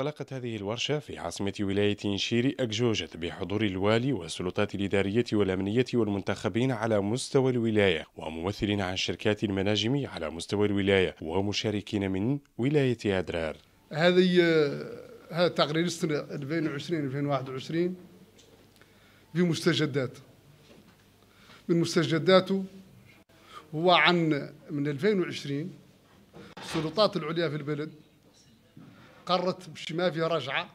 انطلقت هذه الورشة في عاصمة ولاية نشيري أكجوجة بحضور الوالي والسلطات الإدارية والأمنية والمنتخبين على مستوى الولاية وممثلين عن شركات المناجم على مستوى الولاية ومشاركين من ولاية أدرار هذه هذا تقرير سنة 2020 2021 بمستجدات من مستجداته هو عن من 2020 السلطات العليا في البلد قررت باش ما في رجعه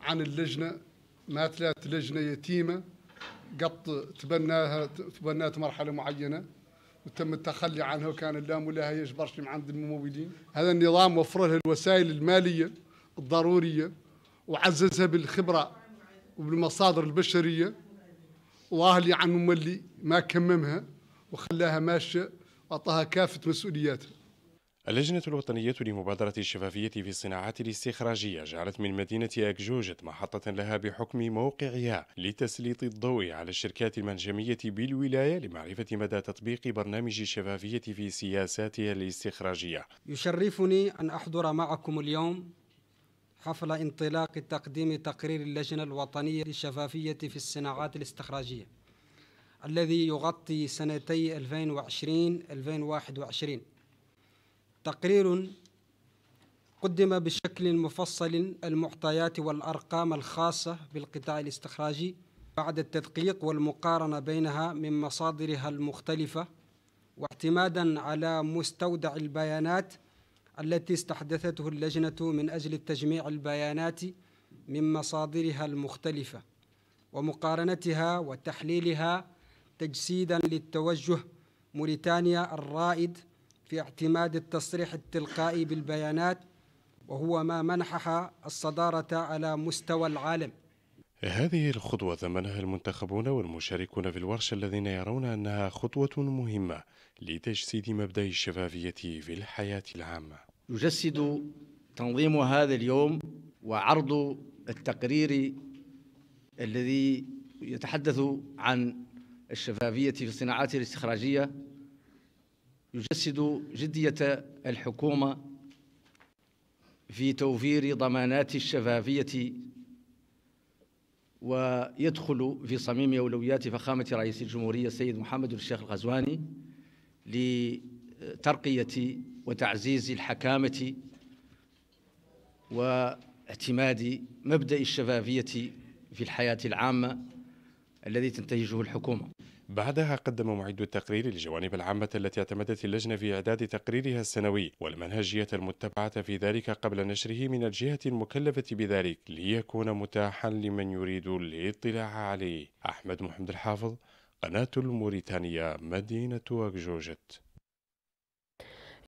عن اللجنه ما تلات لجنه يتيمه قط تبناها تبنات مرحله معينه وتم التخلي عنها وكان اللام ولا هيش برشي عند الممولين هذا النظام وفر لها الوسائل الماليه الضروريه وعززها بالخبره وبالمصادر البشريه واهلي عن مولي ما كممها وخلاها ماشيه واعطاها كافه مسؤولياتها اللجنة الوطنية لمبادرة الشفافية في الصناعات الاستخراجية جعلت من مدينة أكجوجة محطة لها بحكم موقعها لتسليط الضوء على الشركات المنجمية بالولاية لمعرفة مدى تطبيق برنامج الشفافية في سياساتها الاستخراجية. يشرفني أن أحضر معكم اليوم حفل انطلاق تقديم تقرير اللجنة الوطنية للشفافية في الصناعات الاستخراجية الذي يغطي سنتي 2020 2021 تقرير قدم بشكل مفصل المعطيات والأرقام الخاصة بالقطاع الاستخراجي بعد التدقيق والمقارنة بينها من مصادرها المختلفة واعتمادا على مستودع البيانات التي استحدثته اللجنة من أجل تجميع البيانات من مصادرها المختلفة ومقارنتها وتحليلها تجسيدا للتوجه موريتانيا الرائد في اعتماد التصريح التلقائي بالبيانات وهو ما منحها الصدارة على مستوى العالم هذه الخطوة ثمنها المنتخبون والمشاركون في الورشة الذين يرون أنها خطوة مهمة لتجسيد مبدأ الشفافية في الحياة العامة يجسد تنظيم هذا اليوم وعرض التقرير الذي يتحدث عن الشفافية في الصناعات الاستخراجية يجسد جدية الحكومة في توفير ضمانات الشفافية ويدخل في صميم أولويات فخامة رئيس الجمهورية السيد محمد الشيخ الغزواني لترقية وتعزيز الحكامة واعتماد مبدأ الشفافية في الحياة العامة الذي تنتهجه الحكومة بعدها قدم معد التقرير الجوانب العامة التي اعتمدت اللجنة في إعداد تقريرها السنوي والمنهجية المتبعة في ذلك قبل نشره من الجهة المكلفة بذلك ليكون متاحا لمن يريد الاطلاع عليه أحمد محمد الحافظ قناة الموريتانية مدينة أكجوجت